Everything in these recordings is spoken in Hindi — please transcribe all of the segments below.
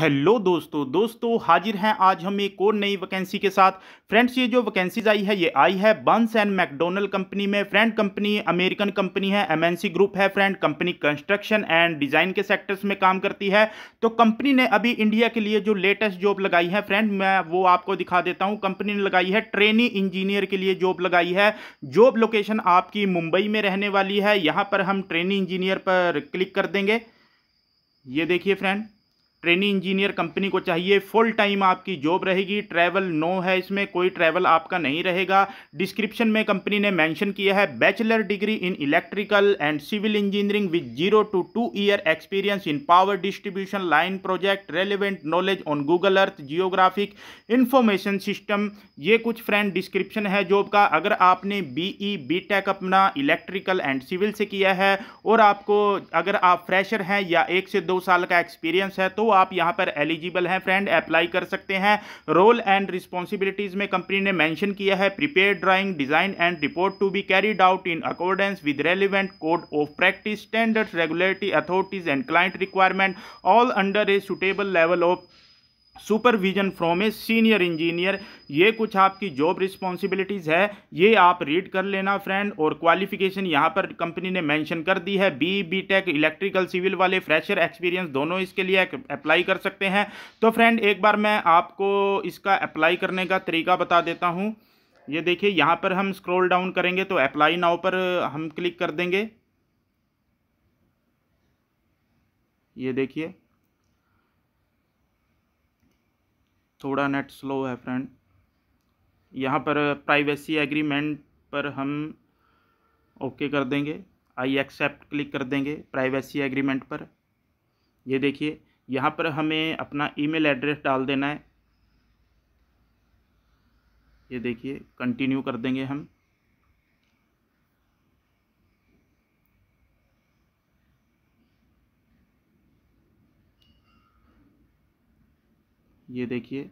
हेलो दोस्तों दोस्तों हाजिर हैं आज हम एक और नई वैकेंसी के साथ फ्रेंड्स ये जो वैकेंसीज आई है ये आई है बंस एंड मैकडोनल्ड कंपनी में फ्रेंड कंपनी अमेरिकन कंपनी है एमएनसी ग्रुप है friend company construction and design के सेक्टर्स में काम करती है तो कंपनी ने अभी इंडिया के लिए जो लेटेस्ट जॉब लगाई है फ्रेंड मैं वो आपको दिखा देता हूँ कंपनी ने लगाई है ट्रेनी इंजीनियर के लिए जॉब लगाई है जॉब लोकेशन आपकी मुंबई में रहने वाली है यहाँ पर हम ट्रेनी इंजीनियर पर क्लिक कर देंगे ये देखिए फ्रेंड ट्रेनिंग इंजीनियर कंपनी को चाहिए फुल टाइम आपकी जॉब रहेगी ट्रैवल नो है इसमें कोई ट्रैवल आपका नहीं रहेगा डिस्क्रिप्शन में कंपनी ने मेंशन किया है bachelor degree in electrical and civil engineering with zero to two year experience in power distribution line project relevant knowledge on Google Earth geographic information system ये कुछ फ्रेंड डिस्क्रिप्शन है जॉब का अगर आपने बी ई e, अपना इलेक्ट्रिकल एंड सिविल से किया है और आपको अगर आप फ्रेशर हैं या एक से दो साल का एक्सपीरियंस है तो आप यहां पर एलिजिबल हैं फ्रेंड अप्लाई कर सकते हैं रोल एंड रिस्पॉन्सिबिलिटीज़ में कंपनी ने मैंशन किया है prepare drawing design and report to be carried out in accordance with relevant code of practice standard regulatory authorities and client requirement all under a suitable level of supervision from a senior engineer ये कुछ आपकी जॉब रिस्पॉन्सिबिलिटीज़ है ये आप रीड कर लेना फ्रेंड और क्वालिफिकेशन यहाँ पर कंपनी ने मेंशन कर दी है B B tech electrical civil वाले फ्रेशर एक्सपीरियंस दोनों इसके लिए अप्लाई कर सकते हैं तो फ्रेंड एक बार मैं आपको इसका अप्लाई करने का तरीका बता देता हूँ ये देखिए यहाँ पर हम स्क्रोल डाउन करेंगे तो अप्लाई नाव पर हम क्लिक कर देंगे ये देखिए थोड़ा नेट स्लो है फ्रेंड यहाँ पर प्राइवेसी एग्रीमेंट पर हम ओके कर देंगे आई एक्सेप्ट क्लिक कर देंगे प्राइवेसी एग्रीमेंट पर ये देखिए यहाँ पर हमें अपना ईमेल एड्रेस डाल देना है ये देखिए कंटिन्यू कर देंगे हम ये देखिए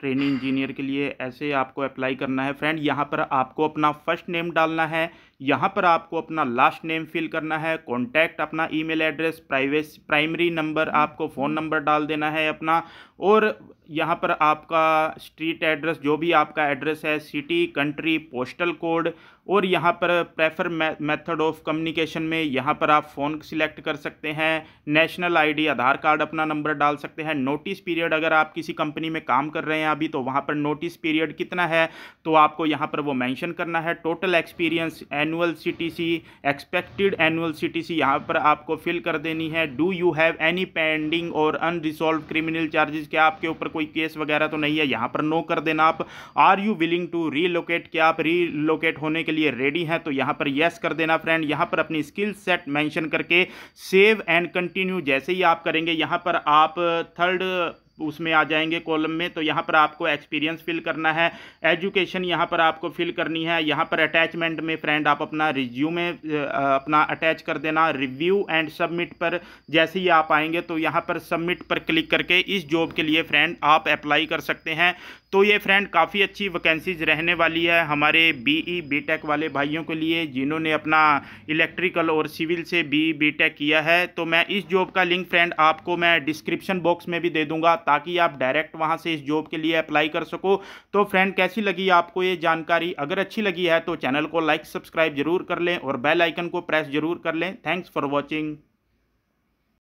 ट्रेनिंग इंजीनियर के लिए ऐसे आपको अप्लाई करना है फ्रेंड यहाँ पर आपको अपना फर्स्ट नेम डालना है यहाँ पर आपको अपना लास्ट नेम फिल करना है कॉन्टैक्ट अपना ईमेल एड्रेस प्राइवेस प्राइमरी नंबर आपको फ़ोन नंबर डाल देना है अपना और यहाँ पर आपका स्ट्रीट एड्रेस जो भी आपका एड्रेस है सिटी कंट्री पोस्टल कोड और यहाँ पर प्रेफर मेथड ऑफ कम्युनिकेशन में यहाँ पर आप फ़ोन सिलेक्ट कर सकते हैं नेशनल आईडी आधार कार्ड अपना नंबर डाल सकते हैं नोटिस पीरियड अगर आप किसी कंपनी में काम कर रहे हैं अभी तो वहाँ पर नोटिस पीरियड कितना है तो आपको यहाँ पर वो मैंशन करना है total experience annual C expected annual C यहाँ पर आपको फिल कर देनी है do you have any pending और अनरिसॉल्व क्रिमिनल चार्जेस क्या आपके ऊपर कोई केस वगैरह तो नहीं है यहाँ पर नो कर देना आप are you willing to relocate क्या आप रीलोकेट होने के लिए रेडी हैं तो यहाँ पर येस कर देना फ्रेंड यहाँ पर अपनी स्किल सेट मैंशन करके सेव एंड कंटिन्यू जैसे ही आप करेंगे यहाँ पर आप थर्ड उसमें आ जाएंगे कॉलम में तो यहाँ पर आपको एक्सपीरियंस फिल करना है एजुकेशन यहाँ पर आपको फिल करनी है यहाँ पर अटैचमेंट में फ्रेंड आप अपना रिज्यू में अपना अटैच कर देना रिव्यू एंड सबमिट पर जैसे ही आप आएंगे तो यहाँ पर सबमिट पर क्लिक करके इस जॉब के लिए फ्रेंड आप अप्लाई कर सकते हैं तो ये फ्रेंड काफ़ी अच्छी वैकेंसीज रहने वाली है हमारे बीई बीटेक e, वाले भाइयों के लिए जिन्होंने अपना इलेक्ट्रिकल और सिविल से बीई बीटेक e, किया है तो मैं इस जॉब का लिंक फ्रेंड आपको मैं डिस्क्रिप्शन बॉक्स में भी दे दूंगा ताकि आप डायरेक्ट वहां से इस जॉब के लिए अप्लाई कर सको तो फ्रेंड कैसी लगी आपको ये जानकारी अगर अच्छी लगी है तो चैनल को लाइक सब्सक्राइब जरूर कर लें और बेल आइकन को प्रेस जरूर कर लें थैंक्स फॉर वॉचिंग